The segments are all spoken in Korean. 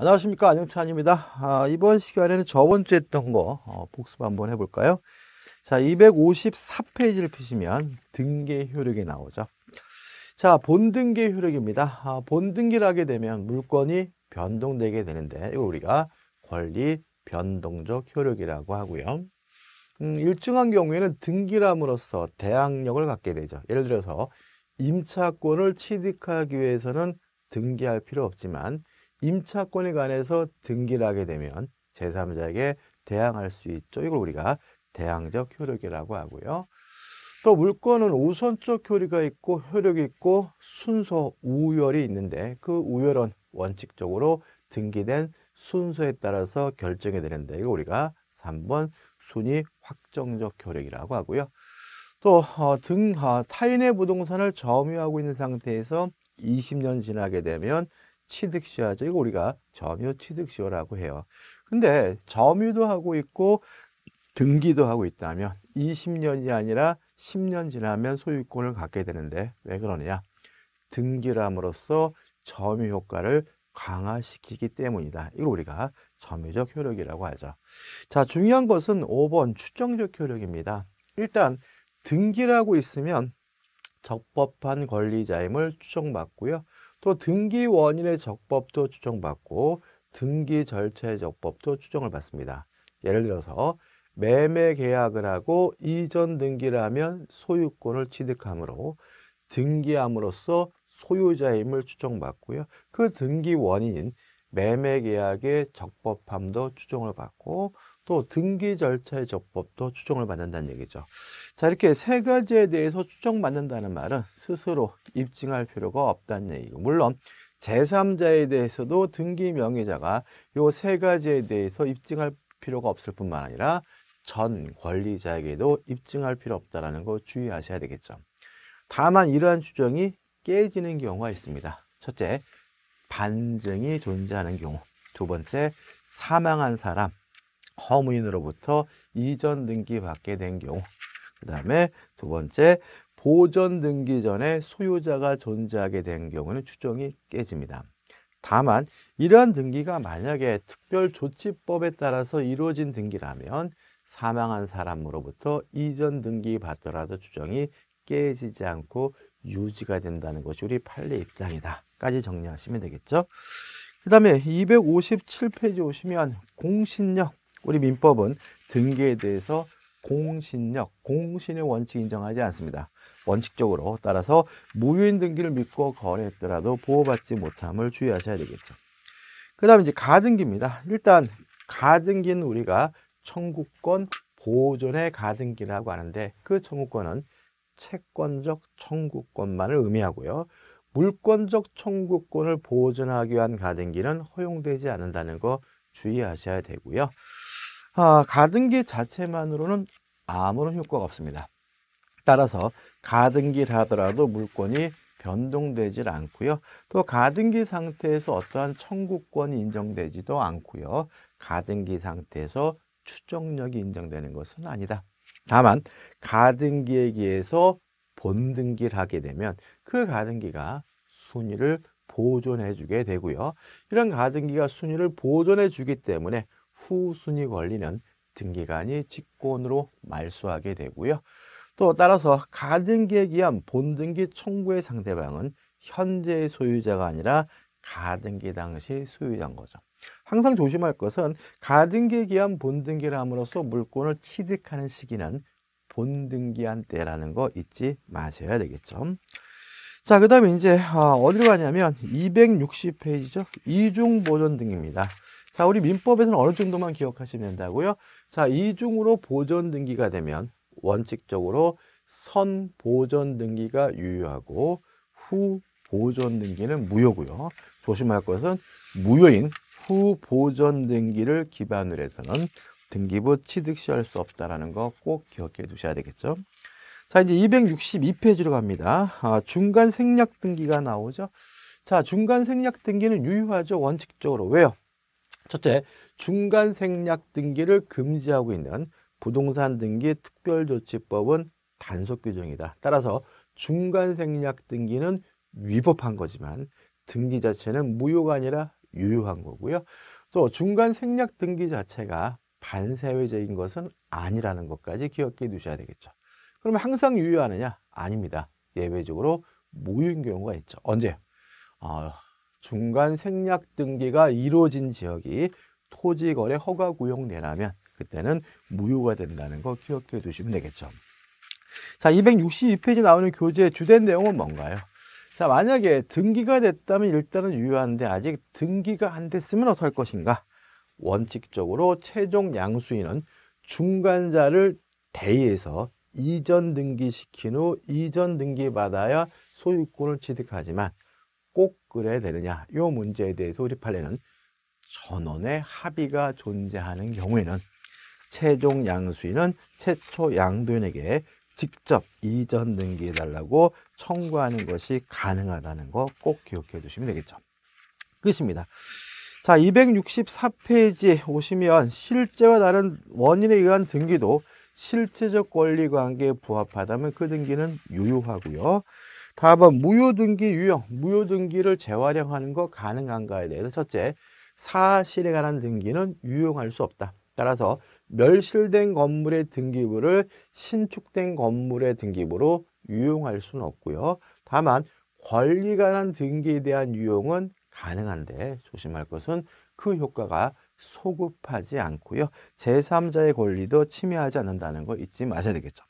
안녕하십니까 안영찬입니다 아, 이번 시간에는 저번 주에 했던 거 어, 복습 한번 해볼까요 자 254페이지를 펴시면 등계 효력이 나오죠 자 본등계 효력입니다 아, 본등기를 하게 되면 물건이 변동되게 되는데 이걸 우리가 권리 변동적 효력이라고 하고요 음, 일정한 경우에는 등기함으로써 대항력을 갖게 되죠 예를 들어서 임차권을 취득하기 위해서는 등기할 필요 없지만 임차권에 관해서 등기를 하게 되면 제3자에게 대항할 수 있죠. 이걸 우리가 대항적 효력이라고 하고요. 또물건은 우선적 효력이 있고 효력이 있고 순서 우열이 있는데 그 우열은 원칙적으로 등기된 순서에 따라서 결정이 되는데 이걸 우리가 3번 순위 확정적 효력이라고 하고요. 또 어, 등, 하 어, 타인의 부동산을 점유하고 있는 상태에서 20년 지나게 되면 취득시효죠. 이거 우리가 점유 취득시효라고 해요. 근데 점유도 하고 있고 등기도 하고 있다면 20년이 아니라 10년 지나면 소유권을 갖게 되는데 왜 그러느냐? 등기함으로써 점유 효과를 강화시키기 때문이다. 이걸 우리가 점유적 효력이라고 하죠. 자, 중요한 것은 5번 추정적 효력입니다. 일단 등기라고 있으면 적법한 권리자임을 추정받고요. 또 등기 원인의 적법도 추정받고 등기 절차의 적법도 추정을 받습니다. 예를 들어서 매매 계약을 하고 이전 등기라면 소유권을 취득함으로 등기함으로써 소유자임을 추정받고요. 그 등기 원인 매매 계약의 적법함도 추정을 받고 또 등기 절차의 적법도 추정을 받는다는 얘기죠. 자, 이렇게 세 가지에 대해서 추정받는다는 말은 스스로 입증할 필요가 없다는 얘기고, 물론 제3자에 대해서도 등기 명의자가 요 세 가지에 대해서 입증할 필요가 없을 뿐만 아니라 전 권리자에게도 입증할 필요 없다는 거 주의하셔야 되겠죠. 다만 이러한 추정이 깨지는 경우가 있습니다. 첫째, 반증이 존재하는 경우. 두 번째, 사망한 사람. 허무인으로부터 이전 등기 받게 된 경우 그 다음에 두 번째 보전 등기 전에 소유자가 존재하게 된 경우는 추정이 깨집니다. 다만 이러한 등기가 만약에 특별조치법에 따라서 이루어진 등기라면 사망한 사람으로부터 이전 등기 받더라도 추정이 깨지지 않고 유지가 된다는 것이 우리 판례 입장이다. 까지 정리하시면 되겠죠. 그 다음에 257페이지 오시면 공신력 우리 민법은 등기에 대해서 공신력, 공신의 원칙 인정하지 않습니다. 원칙적으로 따라서 무효인 등기를 믿고 거래했더라도 보호받지 못함을 주의하셔야 되겠죠. 그다음 이제 가등기입니다. 일단 가등기는 우리가 청구권 보존의 가등기라고 하는데 그 청구권은 채권적 청구권만을 의미하고요. 물권적 청구권을 보존하기 위한 가등기는 허용되지 않는다는 거 주의하셔야 되고요. 아, 가등기 자체만으로는 아무런 효과가 없습니다. 따라서 가등기를 하더라도 물권이 변동되질 않고요. 또 가등기 상태에서 어떠한 청구권이 인정되지도 않고요. 가등기 상태에서 추정력이 인정되는 것은 아니다. 다만 가등기에 의해서 본등기를 하게 되면 그 가등기가 순위를 보존해 주게 되고요. 이런 가등기가 순위를 보존해 주기 때문에 후순위 권리는 등기관이 직권으로 말소하게 되고요. 또 따라서 가등기에 기한 본등기 청구의 상대방은 현재의 소유자가 아니라 가등기 당시 소유자인 거죠. 항상 조심할 것은 가등기에 기한 본등기를 함으로써 물권을 취득하는 시기는 본등기한 때라는 거 잊지 마셔야 되겠죠. 자, 그 다음에 이제 아, 어디로 가냐면 260페이지죠. 이중보존 등입니다. 자, 우리 민법에서는 어느 정도만 기억하시면 된다고요? 자, 이중으로 보존 등기가 되면 원칙적으로 선보전 등기가 유효하고 후 보존 등기는 무효고요. 조심할 것은 무효인 후보전 등기를 기반으로 해서는 등기부 취득 시할 수 없다라는 거 꼭 기억해 두셔야 되겠죠. 자, 이제 262페이지로 갑니다. 아, 중간 생략 등기가 나오죠. 자, 중간 생략 등기는 유효하죠. 원칙적으로. 왜요? 첫째, 중간 생략 등기를 금지하고 있는 부동산 등기 특별조치법은 단속 규정이다. 따라서 중간 생략 등기는 위법한 거지만 등기 자체는 무효가 아니라 유효한 거고요. 또 중간 생략 등기 자체가 반사회적인 것은 아니라는 것까지 기억해 두셔야 되겠죠. 그러면 항상 유효하느냐? 아닙니다. 예외적으로 무효인 경우가 있죠. 언제? 어, 중간 생략 등기가 이루어진 지역이 토지거래 허가 구역 내라면 그때는 무효가 된다는 거 기억해 두시면 되겠죠. 자, 262페이지 나오는 교재의 주된 내용은 뭔가요? 자, 만약에 등기가 됐다면 일단은 유효한데 아직 등기가 안 됐으면 어떨 것인가? 원칙적으로 최종 양수인은 중간자를 대의해서 이전 등기시킨 후 이전 등기 받아야 소유권을 취득하지만 꼭 그래야 되느냐 이 문제에 대해서 우리 판례는 전원의 합의가 존재하는 경우에는 최종 양수인은 최초 양도인에게 직접 이전 등기해 달라고 청구하는 것이 가능하다는 거 꼭 기억해 두시면 되겠죠. 끝입니다. 자, 264페이지에 오시면 실제와 다른 원인에 의한 등기도 실체적 권리 관계에 부합하다면 그 등기는 유효하고요. 4번 무효등기 유형, 무효등기를 재활용하는 거 가능한가에 대해서 첫째, 사실에 관한 등기는 유용할 수 없다. 따라서 멸실된 건물의 등기부를 신축된 건물의 등기부로 유용할 수는 없고요. 다만 권리 관한 등기에 대한 유용은 가능한데 조심할 것은 그 효과가 소급하지 않고요. 제3자의 권리도 침해하지 않는다는 거 잊지 마셔야 되겠죠.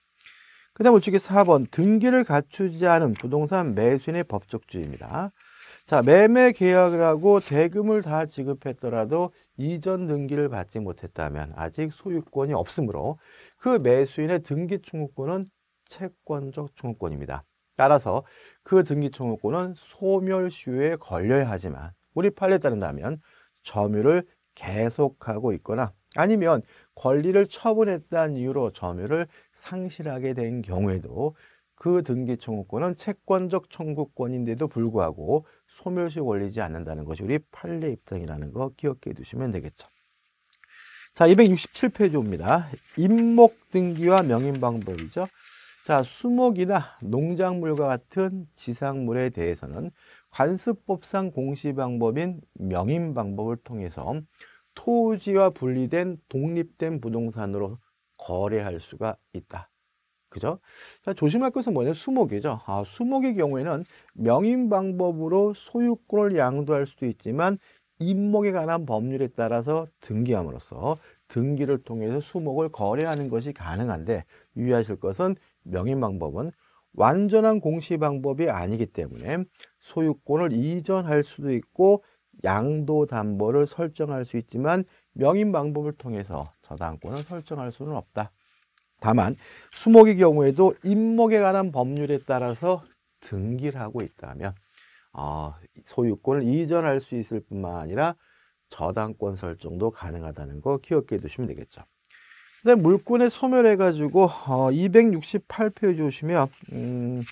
그 다음 우측에 4번 등기를 갖추지 않은 부동산 매수인의 법적주의입니다. 자 매매 계약을 하고 대금을 다 지급했더라도 이전 등기를 받지 못했다면 아직 소유권이 없으므로 그 매수인의 등기 청구권은 채권적 청구권입니다. 따라서 그 등기 청구권은 소멸시효에 걸려야 하지만 우리 판례에 따른다면 점유를 계속하고 있거나 아니면 권리를 처분했다는 이유로 점유를 상실하게 된 경우에도 그 등기 청구권은 채권적 청구권인데도 불구하고 소멸시 권리지 않는다는 것이 우리 판례 입장이라는 거 기억해 두시면 되겠죠. 자, 267페이지입니다. 임목 등기와 명인 방법이죠. 자, 수목이나 농작물과 같은 지상물에 대해서는 관습법상 공시 방법인 명인 방법을 통해서 토지와 분리된 독립된 부동산으로 거래할 수가 있다. 그죠? 자, 조심할 것은 뭐냐? 수목이죠. 아, 수목의 경우에는 명인 방법으로 소유권을 양도할 수도 있지만 임목에 관한 법률에 따라서 등기함으로써 등기를 통해서 수목을 거래하는 것이 가능한데 유의하실 것은 명인 방법은 완전한 공시 방법이 아니기 때문에 소유권을 이전할 수도 있고 양도 담보를 설정할 수 있지만 명인 방법을 통해서 저당권을 설정할 수는 없다. 다만 수목의 경우에도 임목에 관한 법률에 따라서 등기를 하고 있다면 어, 소유권을 이전할 수 있을 뿐만 아니라 저당권 설정도 가능하다는 거 기억해 두시면 되겠죠. 근데 물권에 소멸해가지고 어, 268페이지 오시면 음,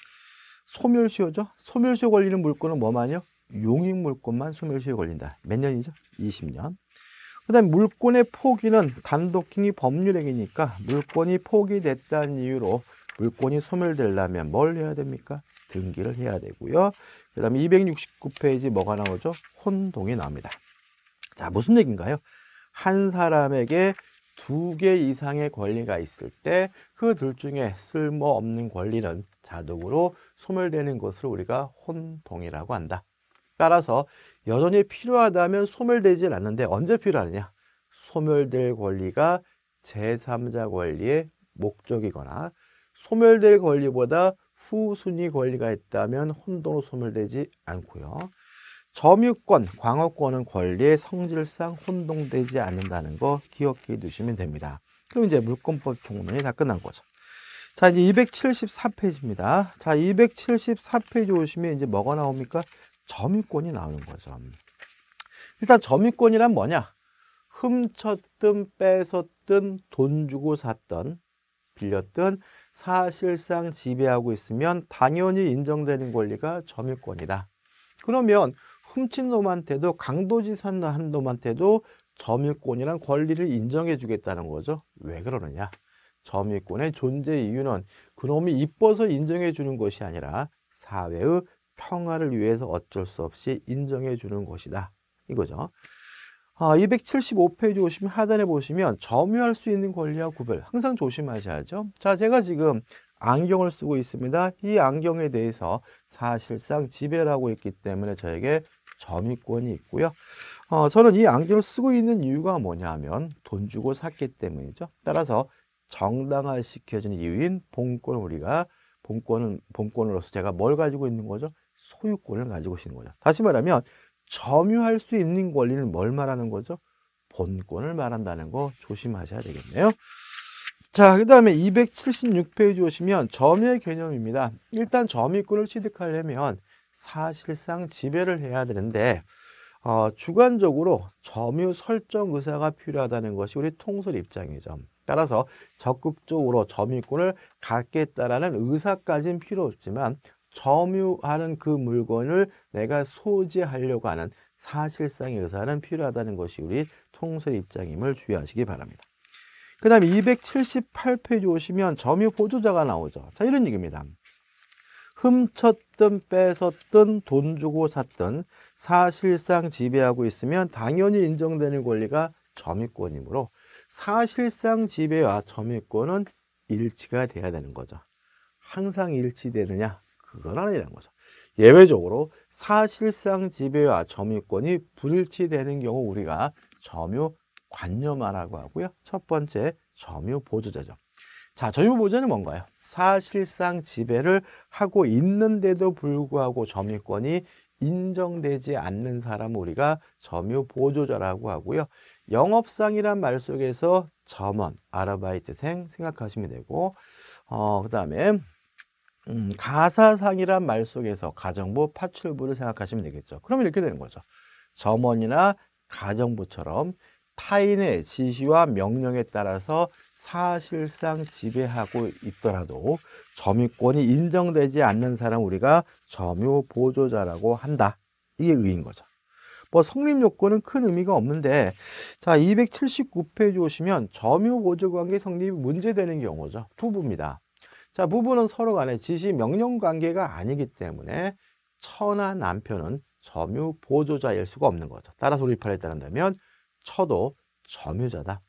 소멸시효죠. 소멸시효 걸리는 물권은 뭐만요? 용익 물권만 소멸시효 에 걸린다. 몇 년이죠? 20년. 그 다음에 물권의 포기는 단독행위 법률행위니까 물권이 포기됐다는 이유로 물권이 소멸되려면 뭘 해야 됩니까? 등기를 해야 되고요. 그 다음에 269페이지 뭐가 나오죠? 혼동이 나옵니다. 자, 무슨 얘기인가요? 한 사람에게 두 개 이상의 권리가 있을 때 그 둘 중에 쓸모없는 권리는 자동으로 소멸되는 것을 우리가 혼동이라고 한다. 따라서 여전히 필요하다면 소멸되질 않는데 언제 필요하느냐? 소멸될 권리가 제3자 권리의 목적이거나 소멸될 권리보다 후순위 권리가 있다면 혼동으로 소멸되지 않고요. 점유권, 광업권은 권리의 성질상 혼동되지 않는다는 거 기억해 두시면 됩니다. 그럼 이제 물권법 총론이다 끝난 거죠. 자, 이제 274페이지입니다. 자, 274페이지 오시면 이제 뭐가 나옵니까? 점유권이 나오는 거죠. 일단 점유권이란 뭐냐? 훔쳤든 뺏었든 돈 주고 샀던 빌렸든 사실상 지배하고 있으면 당연히 인정되는 권리가 점유권이다. 그러면 훔친 놈한테도 강도지산한 놈한테도 점유권이란 권리를 인정해 주겠다는 거죠. 왜 그러느냐? 점유권의 존재 이유는 그놈이 이뻐서 인정해 주는 것이 아니라 사회의 평화를 위해서 어쩔 수 없이 인정해 주는 것이다. 이거죠. 아, 275페이지 오시면 하단에 보시면 점유할 수 있는 권리와 구별 항상 조심하셔야죠. 자, 제가 지금 안경을 쓰고 있습니다. 이 안경에 대해서 사실상 지배를 하고 있기 때문에 저에게 점유권이 있고요. 어, 저는 이 안경을 쓰고 있는 이유가 뭐냐면 돈 주고 샀기 때문이죠. 따라서 정당화시켜주 이유인 본권 우리가 본권은 본권으로서 제가 뭘 가지고 있는 거죠? 소유권을 가지고 계시는 거죠. 다시 말하면 점유할 수 있는 권리는 뭘 말하는 거죠? 본권을 말한다는 거 조심하셔야 되겠네요. 자, 그 다음에 276페이지 오시면 점유의 개념입니다. 일단 점유권을 취득하려면 사실상 지배를 해야 되는데 어, 주관적으로 점유 설정 의사가 필요하다는 것이 우리 통솔 입장이죠. 따라서 적극적으로 점유권을 갖겠다라는 의사까지는 필요 없지만 점유하는 그 물건을 내가 소지하려고 하는 사실상의 의사는 필요하다는 것이 우리 통설 입장임을 주의하시기 바랍니다. 그다음 278페이지 오시면 점유 보조자가 나오죠. 자 이런 얘기입니다. 훔쳤든 뺏었든 돈 주고 샀든 사실상 지배하고 있으면 당연히 인정되는 권리가 점유권이므로 사실상 지배와 점유권은 일치가 돼야 되는 거죠. 항상 일치되느냐? 그건 아니라는 거죠. 예외적으로 사실상 지배와 점유권이 불일치되는 경우 우리가 점유 관념화라고 하고요. 첫 번째 점유 보조자죠 자, 점유 보조자는 뭔가요? 사실상 지배를 하고 있는데도 불구하고 점유권이 인정되지 않는 사람 우리가 점유 보조자라고 하고요. 영업상이란 말 속에서 점원, 아르바이트생 생각하시면 되고 어, 그다음에 음, 가사상이란 말 속에서 가정부 파출부를 생각하시면 되겠죠. 그러면 이렇게 되는 거죠. 점원이나 가정부처럼 타인의 지시와 명령에 따라서 사실상 지배하고 있더라도 점유권이 인정되지 않는 사람 우리가 점유 보조자라고 한다. 이게 의인 거죠. 뭐 성립 요건은 큰 의미가 없는데 자 279페이지 오시면 점유 보조 관계 성립이 문제되는 경우죠. 부부입니다. 자, 부부는 서로 간에 지시 명령 관계가 아니기 때문에 처나 남편은 점유 보조자일 수가 없는 거죠. 따라서 우리 판에 따른다면 처도 점유자다.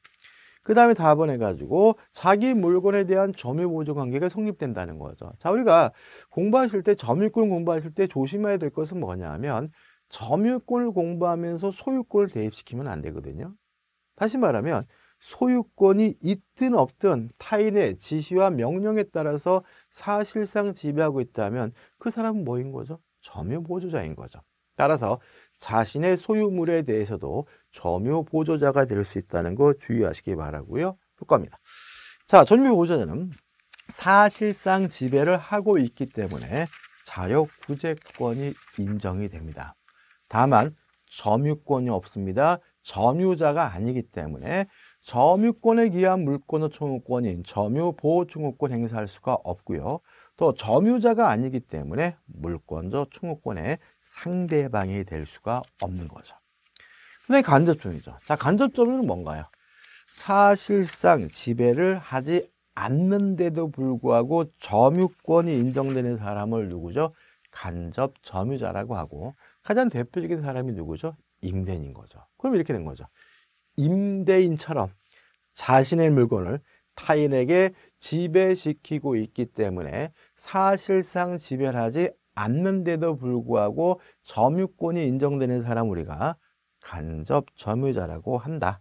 그 다음에 답번 해가지고 자기 물건에 대한 점유 보조 관계가 성립된다는 거죠. 자, 우리가 공부하실 때 점유권 공부하실 때 조심해야 될 것은 뭐냐면 하 점유권을 공부하면서 소유권을 대입시키면 안 되거든요. 다시 말하면 소유권이 있든 없든 타인의 지시와 명령에 따라서 사실상 지배하고 있다면 그 사람은 뭐인 거죠? 점유보조자인 거죠. 따라서 자신의 소유물에 대해서도 점유보조자가 될 수 있다는 거 주의하시기 바라고요. 효과입니다. 자, 점유보조자는 사실상 지배를 하고 있기 때문에 자력구제권이 인정이 됩니다. 다만 점유권이 없습니다. 점유자가 아니기 때문에 점유권에 기한 물권의청구권인 점유보호청구권 행사할 수가 없고요. 또 점유자가 아니기 때문에 물권적 청구권의 상대방이 될 수가 없는 거죠. 근데 간접점유죠 자, 간접점유는 뭔가요? 사실상 지배를 하지 않는데도 불구하고 점유권이 인정되는 사람을 누구죠? 간접 점유자라고 하고 가장 대표적인 사람이 누구죠? 임대인인 거죠. 그럼 이렇게 된 거죠. 임대인처럼 자신의 물건을 타인에게 지배시키고 있기 때문에 사실상 지배하지 않는데도 불구하고 점유권이 인정되는 사람 우리가 간접 점유자라고 한다.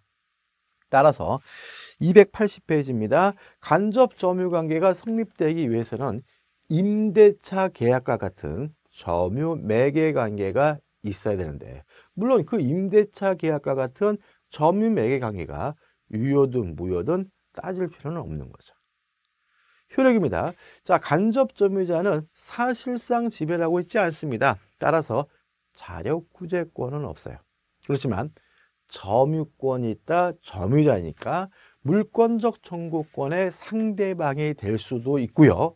따라서 280페이지입니다. 간접 점유 관계가 성립되기 위해서는 임대차 계약과 같은 점유 매개 관계가 있어야 되는데 물론 그 임대차 계약과 같은 점유 매개 관계가 유효든 무효든 따질 필요는 없는 거죠. 효력입니다. 자, 간접 점유자는 사실상 지배를 하고 있지 않습니다. 따라서 자력구제권은 없어요. 그렇지만 점유권이 있다 점유자니까 물권적 청구권의 상대방이 될 수도 있고요.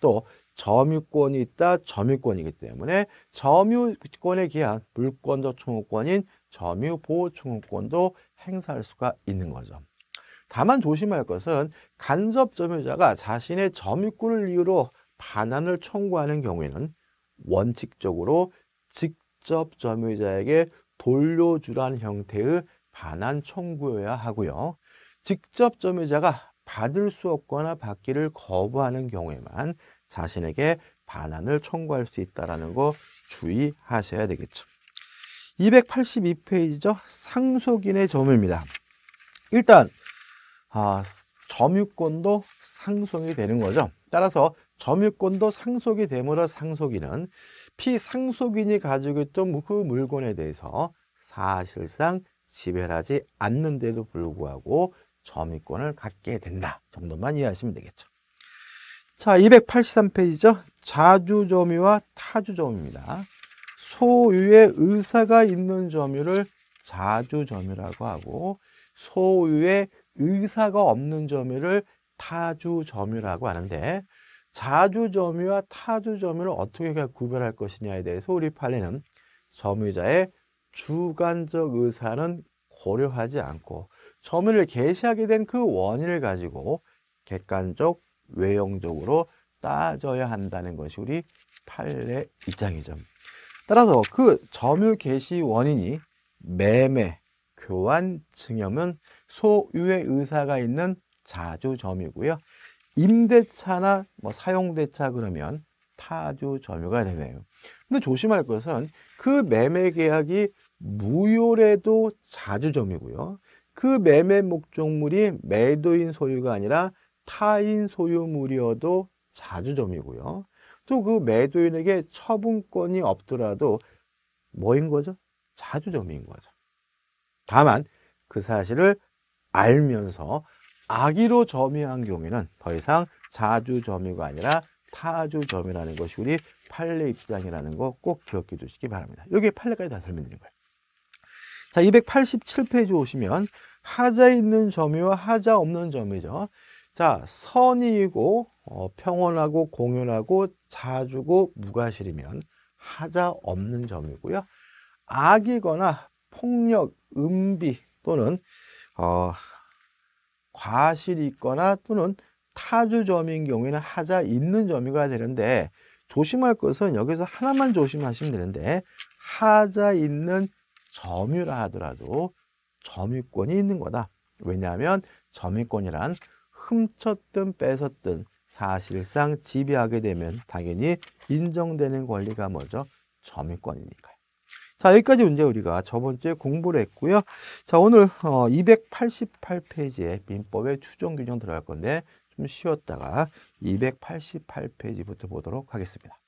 또 점유권이 있다 점유권이기 때문에 점유권에 기한 물권적 청구권인 점유보호청구권도 행사할 수가 있는 거죠. 다만 조심할 것은 간접 점유자가 자신의 점유권을 이유로 반환을 청구하는 경우에는 원칙적으로 직접 점유자에게 돌려주란 형태의 반환 청구여야 하고요. 직접 점유자가 받을 수 없거나 받기를 거부하는 경우에만 자신에게 반환을 청구할 수 있다는 거 주의하셔야 되겠죠. 282페이지죠. 상속인의 점유입니다. 일단 아, 점유권도 상속이 되는 거죠. 따라서 점유권도 상속이 되므로 상속인은 피상속인이 가지고 있던 그 물건에 대해서 사실상 지배하지 않는데도 불구하고 점유권을 갖게 된다 정도만 이해하시면 되겠죠. 자, 283페이지죠. 자주점유와 타주점유입니다. 소유의 의사가 있는 점유를 자주 점유라고 하고 소유의 의사가 없는 점유를 타주 점유라고 하는데 자주 점유와 타주 점유를 어떻게 구별할 것이냐에 대해서 우리 판례는 점유자의 주관적 의사는 고려하지 않고 점유를 개시하게 된 그 원인을 가지고 객관적 외형적으로 따져야 한다는 것이 우리 판례 입장이죠. 따라서 그 점유 개시 원인이 매매, 교환, 증여은 소유의 의사가 있는 자주 점유고요. 임대차나 뭐 사용대차 그러면 타주 점유가 되네요. 근데 조심할 것은 그 매매 계약이 무효래도 자주 점유고요. 그 매매 목적물이 매도인 소유가 아니라 타인 소유물이어도 자주점이고요. 또그 매도인에게 처분권이 없더라도 뭐인 거죠? 자주점인 거죠. 다만 그 사실을 알면서 악의로 점유한 경우에는 더 이상 자주점유가 아니라 타주점유라는 것이 우리 판례 입장이라는 거 꼭 기억해 두시기 바랍니다. 여기 판례까지 다 설명드린 거예요. 자, 287페이지 오시면 하자 있는 점유와 하자 없는 점이죠. 자, 선이고 어, 평온하고 공연하고 자주고 무과실이면 하자 없는 점이고요. 악이거나 폭력, 음비 또는 어, 과실이 있거나 또는 타주점인 경우에는 하자 있는 점이가 되는데 조심할 것은 여기서 하나만 조심하시면 되는데 하자 있는 점유라 하더라도 점유권이 있는 거다. 왜냐하면 점유권이란 훔쳤든 뺏었든 사실상 지배하게 되면 당연히 인정되는 권리가 뭐죠? 점유권이니까요. 자, 여기까지 문제 우리가 저번 주에 공부를 했고요. 자, 오늘 어, 288페이지에 민법의 추정 균형 들어갈 건데 좀 쉬었다가 288페이지부터 보도록 하겠습니다.